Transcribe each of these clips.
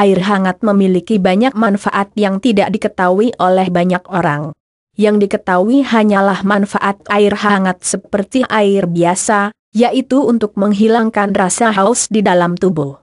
air hangat memiliki banyak manfaat yang tidak diketahui oleh banyak orang. Yang diketahui hanyalah manfaat air hangat seperti air biasa, yaitu untuk menghilangkan rasa haus di dalam tubuh.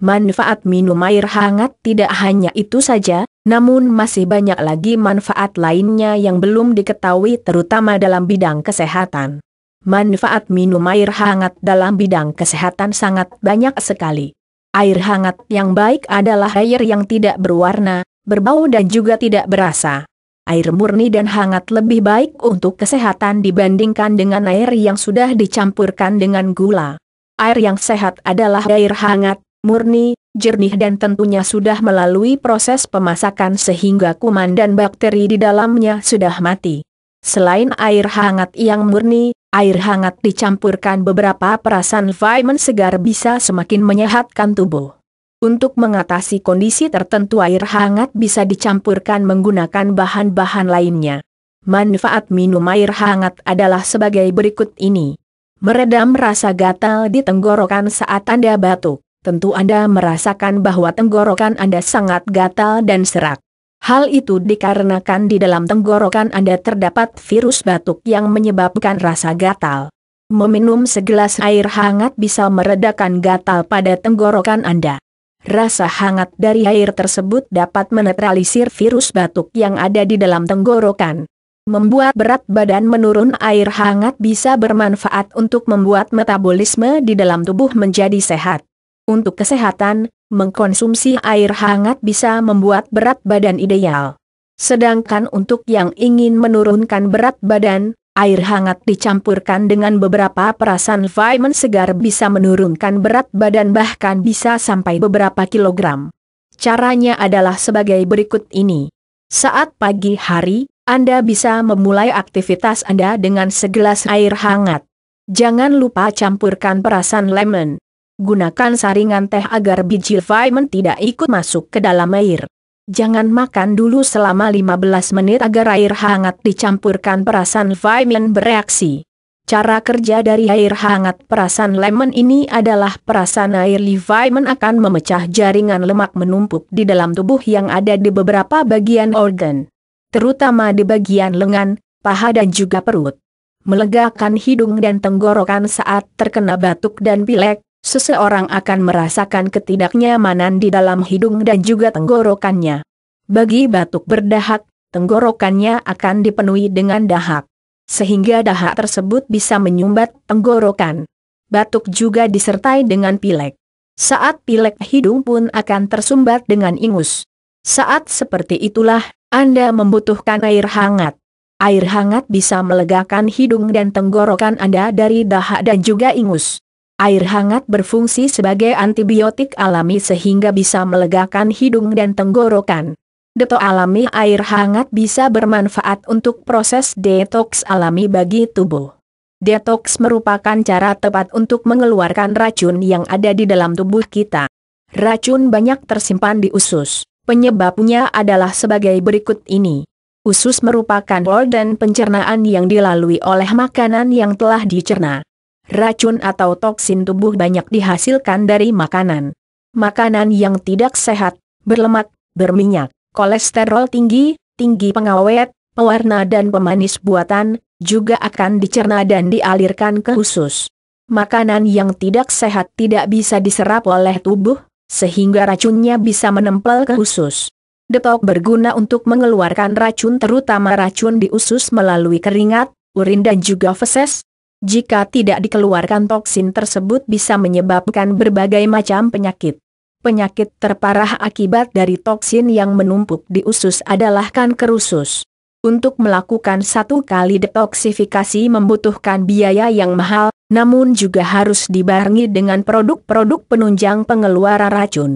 Manfaat minum air hangat tidak hanya itu saja, namun masih banyak lagi manfaat lainnya yang belum diketahui terutama dalam bidang kesehatan. Manfaat minum air hangat dalam bidang kesehatan sangat banyak sekali. Air hangat yang baik adalah air yang tidak berwarna, berbau dan juga tidak berasa. Air murni dan hangat lebih baik untuk kesehatan dibandingkan dengan air yang sudah dicampurkan dengan gula. Air yang sehat adalah air hangat, murni, jernih dan tentunya sudah melalui proses pemasakan sehingga kuman dan bakteri di dalamnya sudah mati. Selain air hangat yang murni, Air hangat dicampurkan beberapa perasan vitamin segar bisa semakin menyehatkan tubuh. Untuk mengatasi kondisi tertentu air hangat bisa dicampurkan menggunakan bahan-bahan lainnya. Manfaat minum air hangat adalah sebagai berikut ini. Meredam rasa gatal di tenggorokan saat Anda batuk. Tentu Anda merasakan bahwa tenggorokan Anda sangat gatal dan serak. Hal itu dikarenakan di dalam tenggorokan Anda terdapat virus batuk yang menyebabkan rasa gatal. Meminum segelas air hangat bisa meredakan gatal pada tenggorokan Anda. Rasa hangat dari air tersebut dapat menetralisir virus batuk yang ada di dalam tenggorokan. Membuat berat badan menurun air hangat bisa bermanfaat untuk membuat metabolisme di dalam tubuh menjadi sehat. Untuk kesehatan, mengkonsumsi air hangat bisa membuat berat badan ideal. Sedangkan untuk yang ingin menurunkan berat badan, air hangat dicampurkan dengan beberapa perasan vitamin segar bisa menurunkan berat badan bahkan bisa sampai beberapa kilogram. Caranya adalah sebagai berikut ini. Saat pagi hari, Anda bisa memulai aktivitas Anda dengan segelas air hangat. Jangan lupa campurkan perasan lemon. Gunakan saringan teh agar biji vitamin tidak ikut masuk ke dalam air. Jangan makan dulu selama 15 menit agar air hangat dicampurkan perasan vitamin bereaksi. Cara kerja dari air hangat perasan lemon ini adalah perasan air vitamin akan memecah jaringan lemak menumpuk di dalam tubuh yang ada di beberapa bagian organ. Terutama di bagian lengan, paha dan juga perut. Melegakan hidung dan tenggorokan saat terkena batuk dan pilek, seseorang akan merasakan ketidaknyamanan di dalam hidung dan juga tenggorokannya. Bagi batuk berdahak, tenggorokannya akan dipenuhi dengan dahak. Sehingga dahak tersebut bisa menyumbat tenggorokan. Batuk juga disertai dengan pilek. Saat pilek hidung pun akan tersumbat dengan ingus. Saat seperti itulah, Anda membutuhkan air hangat. Air hangat bisa melegakan hidung dan tenggorokan Anda dari dahak dan juga ingus. Air hangat berfungsi sebagai antibiotik alami sehingga bisa melegakan hidung dan tenggorokan. Deto alami air hangat bisa bermanfaat untuk proses detox alami bagi tubuh. Detoks merupakan cara tepat untuk mengeluarkan racun yang ada di dalam tubuh kita. Racun banyak tersimpan di usus. Penyebabnya adalah sebagai berikut ini. Usus merupakan organ pencernaan yang dilalui oleh makanan yang telah dicerna racun atau toksin tubuh banyak dihasilkan dari makanan. Makanan yang tidak sehat, berlemak, berminyak, kolesterol tinggi, tinggi pengawet, pewarna dan pemanis buatan, juga akan dicerna dan dialirkan ke usus. Makanan yang tidak sehat tidak bisa diserap oleh tubuh, sehingga racunnya bisa menempel ke usus. Detok berguna untuk mengeluarkan racun terutama racun di usus melalui keringat, urin dan juga feses, jika tidak dikeluarkan toksin tersebut bisa menyebabkan berbagai macam penyakit. Penyakit terparah akibat dari toksin yang menumpuk di usus adalah kanker usus. Untuk melakukan satu kali detoksifikasi membutuhkan biaya yang mahal, namun juga harus dibarengi dengan produk-produk penunjang pengeluaran racun.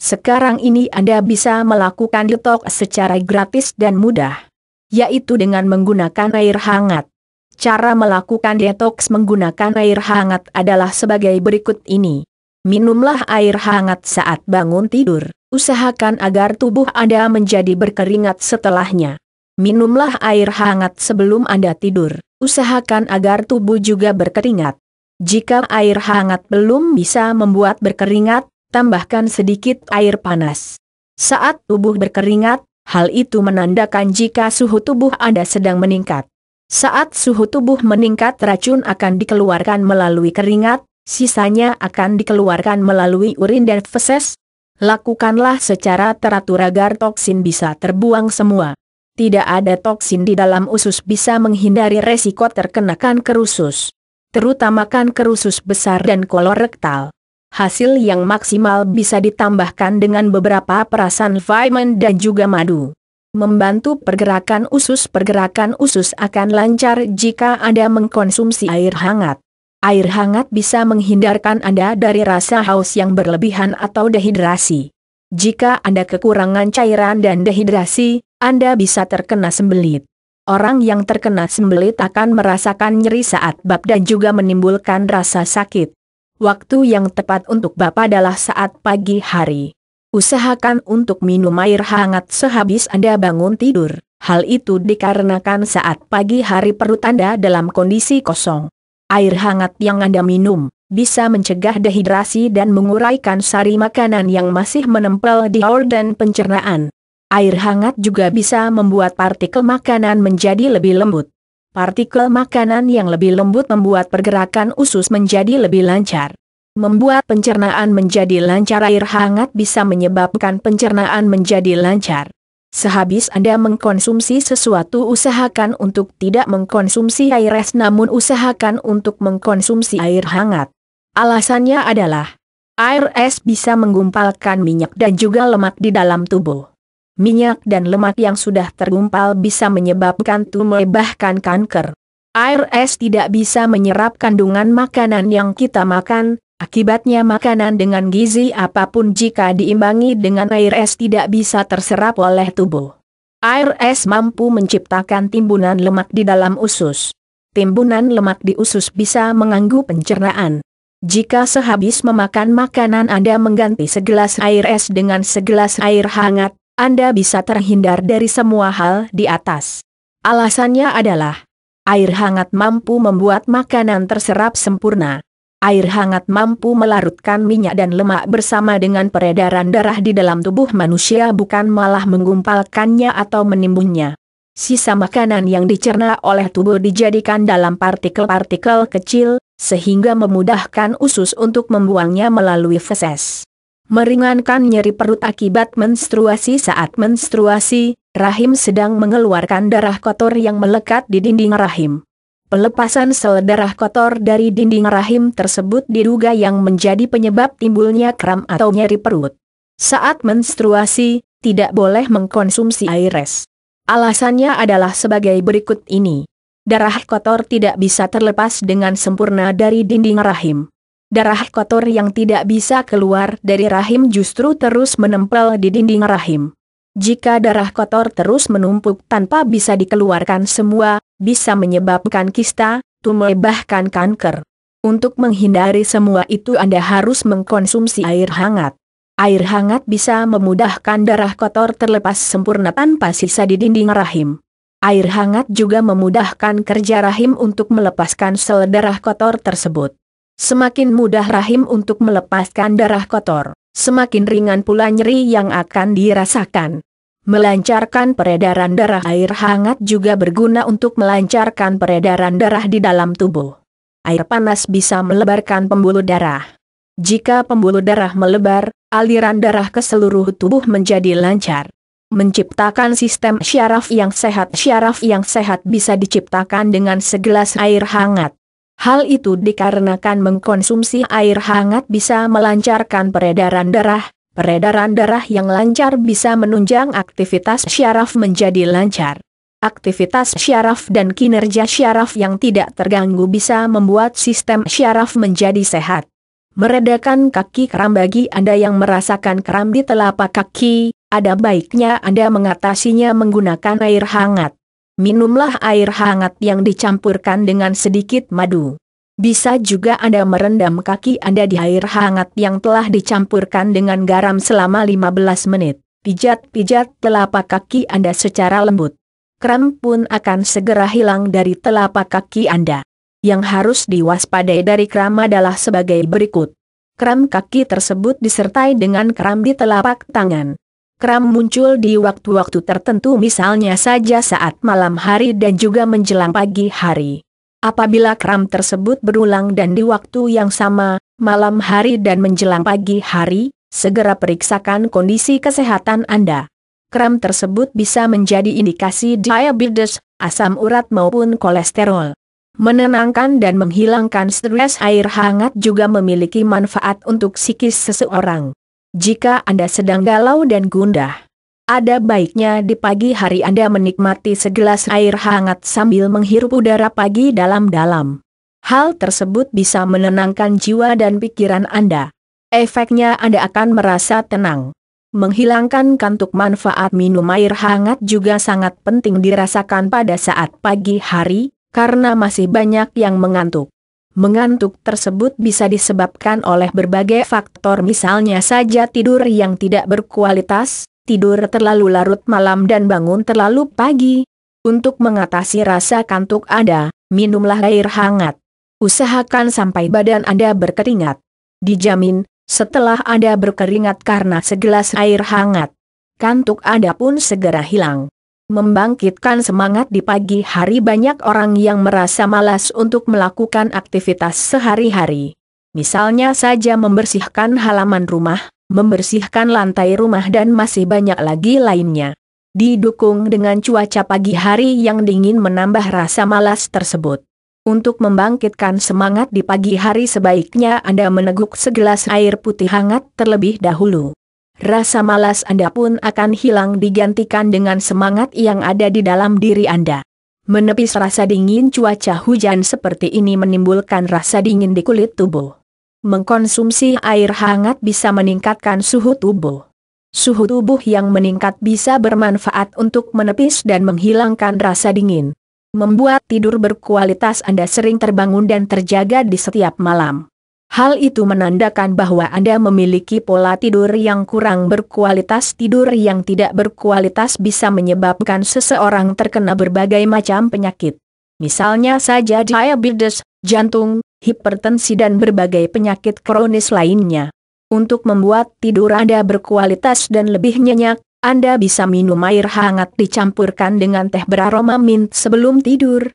Sekarang ini Anda bisa melakukan detoks secara gratis dan mudah, yaitu dengan menggunakan air hangat. Cara melakukan detox menggunakan air hangat adalah sebagai berikut ini. Minumlah air hangat saat bangun tidur, usahakan agar tubuh Anda menjadi berkeringat setelahnya. Minumlah air hangat sebelum Anda tidur, usahakan agar tubuh juga berkeringat. Jika air hangat belum bisa membuat berkeringat, tambahkan sedikit air panas. Saat tubuh berkeringat, hal itu menandakan jika suhu tubuh Anda sedang meningkat. Saat suhu tubuh meningkat racun akan dikeluarkan melalui keringat, sisanya akan dikeluarkan melalui urin dan feses. Lakukanlah secara teratur agar toksin bisa terbuang semua. Tidak ada toksin di dalam usus bisa menghindari resiko terkena kanker usus. Terutama kanker besar dan kolorektal. Hasil yang maksimal bisa ditambahkan dengan beberapa perasan vitamin dan juga madu membantu pergerakan usus. Pergerakan usus akan lancar jika Anda mengkonsumsi air hangat. Air hangat bisa menghindarkan Anda dari rasa haus yang berlebihan atau dehidrasi. Jika Anda kekurangan cairan dan dehidrasi, Anda bisa terkena sembelit. Orang yang terkena sembelit akan merasakan nyeri saat bab dan juga menimbulkan rasa sakit. Waktu yang tepat untuk bab adalah saat pagi hari usahakan untuk minum air hangat sehabis Anda bangun tidur. Hal itu dikarenakan saat pagi hari perut Anda dalam kondisi kosong. Air hangat yang Anda minum bisa mencegah dehidrasi dan menguraikan sari makanan yang masih menempel di organ pencernaan. Air hangat juga bisa membuat partikel makanan menjadi lebih lembut. Partikel makanan yang lebih lembut membuat pergerakan usus menjadi lebih lancar membuat pencernaan menjadi lancar air hangat bisa menyebabkan pencernaan menjadi lancar. Sehabis Anda mengkonsumsi sesuatu usahakan untuk tidak mengkonsumsi air es namun usahakan untuk mengkonsumsi air hangat. Alasannya adalah, air es bisa menggumpalkan minyak dan juga lemak di dalam tubuh. Minyak dan lemak yang sudah tergumpal bisa menyebabkan tumor bahkan kanker. Air es tidak bisa menyerap kandungan makanan yang kita makan, Akibatnya makanan dengan gizi apapun jika diimbangi dengan air es tidak bisa terserap oleh tubuh. Air es mampu menciptakan timbunan lemak di dalam usus. Timbunan lemak di usus bisa mengganggu pencernaan. Jika sehabis memakan makanan Anda mengganti segelas air es dengan segelas air hangat, Anda bisa terhindar dari semua hal di atas. Alasannya adalah, air hangat mampu membuat makanan terserap sempurna air hangat mampu melarutkan minyak dan lemak bersama dengan peredaran darah di dalam tubuh manusia bukan malah menggumpalkannya atau menimbunnya. Sisa makanan yang dicerna oleh tubuh dijadikan dalam partikel-partikel kecil, sehingga memudahkan usus untuk membuangnya melalui feses. Meringankan nyeri perut akibat menstruasi saat menstruasi, rahim sedang mengeluarkan darah kotor yang melekat di dinding rahim. Pelepasan sel darah kotor dari dinding rahim tersebut diduga yang menjadi penyebab timbulnya kram atau nyeri perut. Saat menstruasi, tidak boleh mengkonsumsi air es. Alasannya adalah sebagai berikut ini. Darah kotor tidak bisa terlepas dengan sempurna dari dinding rahim. Darah kotor yang tidak bisa keluar dari rahim justru terus menempel di dinding rahim. Jika darah kotor terus menumpuk tanpa bisa dikeluarkan semua, bisa menyebabkan kista, tumor bahkan kanker. Untuk menghindari semua itu Anda harus mengkonsumsi air hangat. Air hangat bisa memudahkan darah kotor terlepas sempurna tanpa sisa di dinding rahim. Air hangat juga memudahkan kerja rahim untuk melepaskan sel darah kotor tersebut. Semakin mudah rahim untuk melepaskan darah kotor semakin ringan pula nyeri yang akan dirasakan. Melancarkan peredaran darah air hangat juga berguna untuk melancarkan peredaran darah di dalam tubuh. Air panas bisa melebarkan pembuluh darah. Jika pembuluh darah melebar, aliran darah ke seluruh tubuh menjadi lancar. Menciptakan sistem syaraf yang sehat Syaraf yang sehat bisa diciptakan dengan segelas air hangat. Hal itu dikarenakan mengkonsumsi air hangat bisa melancarkan peredaran darah, peredaran darah yang lancar bisa menunjang aktivitas syaraf menjadi lancar. Aktivitas syaraf dan kinerja syaraf yang tidak terganggu bisa membuat sistem syaraf menjadi sehat. Meredakan kaki kram bagi Anda yang merasakan kram di telapak kaki, ada baiknya Anda mengatasinya menggunakan air hangat minumlah air hangat yang dicampurkan dengan sedikit madu. Bisa juga Anda merendam kaki Anda di air hangat yang telah dicampurkan dengan garam selama 15 menit. Pijat-pijat telapak kaki Anda secara lembut. Kram pun akan segera hilang dari telapak kaki Anda. Yang harus diwaspadai dari kram adalah sebagai berikut. Kram kaki tersebut disertai dengan kram di telapak tangan. Kram muncul di waktu-waktu tertentu misalnya saja saat malam hari dan juga menjelang pagi hari. Apabila kram tersebut berulang dan di waktu yang sama, malam hari dan menjelang pagi hari, segera periksakan kondisi kesehatan Anda. Kram tersebut bisa menjadi indikasi diabetes, asam urat maupun kolesterol. Menenangkan dan menghilangkan stres air hangat juga memiliki manfaat untuk psikis seseorang. Jika Anda sedang galau dan gundah, ada baiknya di pagi hari Anda menikmati segelas air hangat sambil menghirup udara pagi dalam-dalam. Hal tersebut bisa menenangkan jiwa dan pikiran Anda. Efeknya Anda akan merasa tenang. Menghilangkan kantuk manfaat minum air hangat juga sangat penting dirasakan pada saat pagi hari, karena masih banyak yang mengantuk. Mengantuk tersebut bisa disebabkan oleh berbagai faktor misalnya saja tidur yang tidak berkualitas, tidur terlalu larut malam dan bangun terlalu pagi. Untuk mengatasi rasa kantuk Anda, minumlah air hangat. Usahakan sampai badan Anda berkeringat. Dijamin, setelah Anda berkeringat karena segelas air hangat, kantuk Anda pun segera hilang. Membangkitkan semangat di pagi hari banyak orang yang merasa malas untuk melakukan aktivitas sehari-hari. Misalnya saja membersihkan halaman rumah, membersihkan lantai rumah dan masih banyak lagi lainnya. Didukung dengan cuaca pagi hari yang dingin menambah rasa malas tersebut. Untuk membangkitkan semangat di pagi hari sebaiknya Anda meneguk segelas air putih hangat terlebih dahulu rasa malas Anda pun akan hilang digantikan dengan semangat yang ada di dalam diri Anda. Menepis rasa dingin cuaca hujan seperti ini menimbulkan rasa dingin di kulit tubuh. Mengkonsumsi air hangat bisa meningkatkan suhu tubuh. Suhu tubuh yang meningkat bisa bermanfaat untuk menepis dan menghilangkan rasa dingin. Membuat tidur berkualitas Anda sering terbangun dan terjaga di setiap malam. Hal itu menandakan bahwa Anda memiliki pola tidur yang kurang berkualitas. Tidur yang tidak berkualitas bisa menyebabkan seseorang terkena berbagai macam penyakit. Misalnya saja diabetes, jantung, hipertensi dan berbagai penyakit kronis lainnya. Untuk membuat tidur Anda berkualitas dan lebih nyenyak, Anda bisa minum air hangat dicampurkan dengan teh beraroma mint sebelum tidur,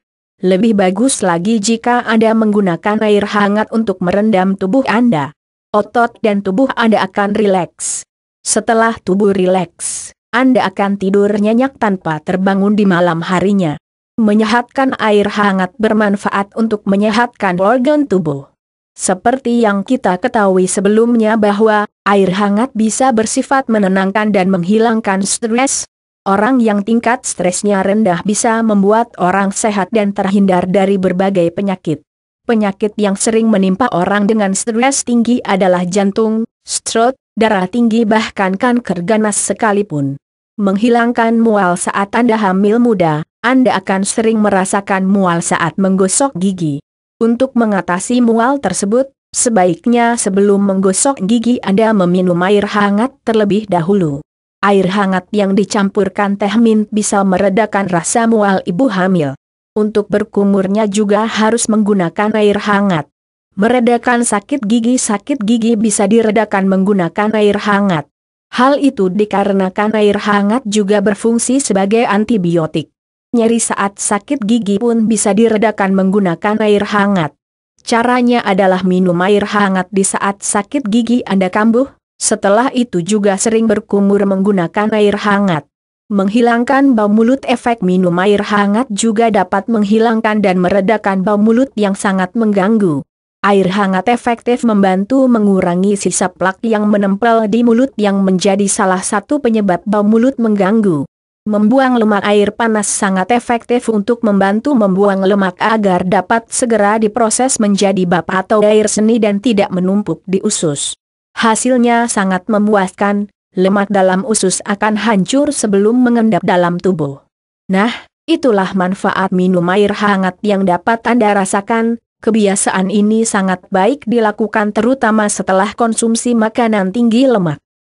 lebih bagus lagi jika Anda menggunakan air hangat untuk merendam tubuh Anda. Otot dan tubuh Anda akan rileks. Setelah tubuh rileks, Anda akan tidur nyenyak tanpa terbangun di malam harinya. Menyehatkan air hangat bermanfaat untuk menyehatkan organ tubuh. Seperti yang kita ketahui sebelumnya bahwa air hangat bisa bersifat menenangkan dan menghilangkan stres, Orang yang tingkat stresnya rendah bisa membuat orang sehat dan terhindar dari berbagai penyakit. Penyakit yang sering menimpa orang dengan stres tinggi adalah jantung, stroke, darah tinggi bahkan kanker ganas sekalipun. Menghilangkan mual saat Anda hamil muda, Anda akan sering merasakan mual saat menggosok gigi. Untuk mengatasi mual tersebut, Sebaiknya sebelum menggosok gigi Anda meminum air hangat terlebih dahulu. Air hangat yang dicampurkan teh mint bisa meredakan rasa mual ibu hamil. Untuk berkumurnya juga harus menggunakan air hangat. Meredakan sakit gigi Sakit gigi bisa diredakan menggunakan air hangat. Hal itu dikarenakan air hangat juga berfungsi sebagai antibiotik. Nyeri saat sakit gigi pun bisa diredakan menggunakan air hangat. Caranya adalah minum air hangat di saat sakit gigi Anda kambuh, setelah itu juga sering berkumur menggunakan air hangat. Menghilangkan bau mulut efek minum air hangat juga dapat menghilangkan dan meredakan bau mulut yang sangat mengganggu. Air hangat efektif membantu mengurangi sisa plak yang menempel di mulut yang menjadi salah satu penyebab bau mulut mengganggu. Membuang lemak air panas sangat efektif untuk membantu membuang lemak agar dapat segera diproses menjadi bap atau air seni dan tidak menumpuk di usus. Hasilnya sangat memuaskan, lemak dalam usus akan hancur sebelum mengendap dalam tubuh. Nah, itulah manfaat minum air hangat yang dapat Anda rasakan, kebiasaan ini sangat baik dilakukan terutama setelah konsumsi makanan tinggi lemak.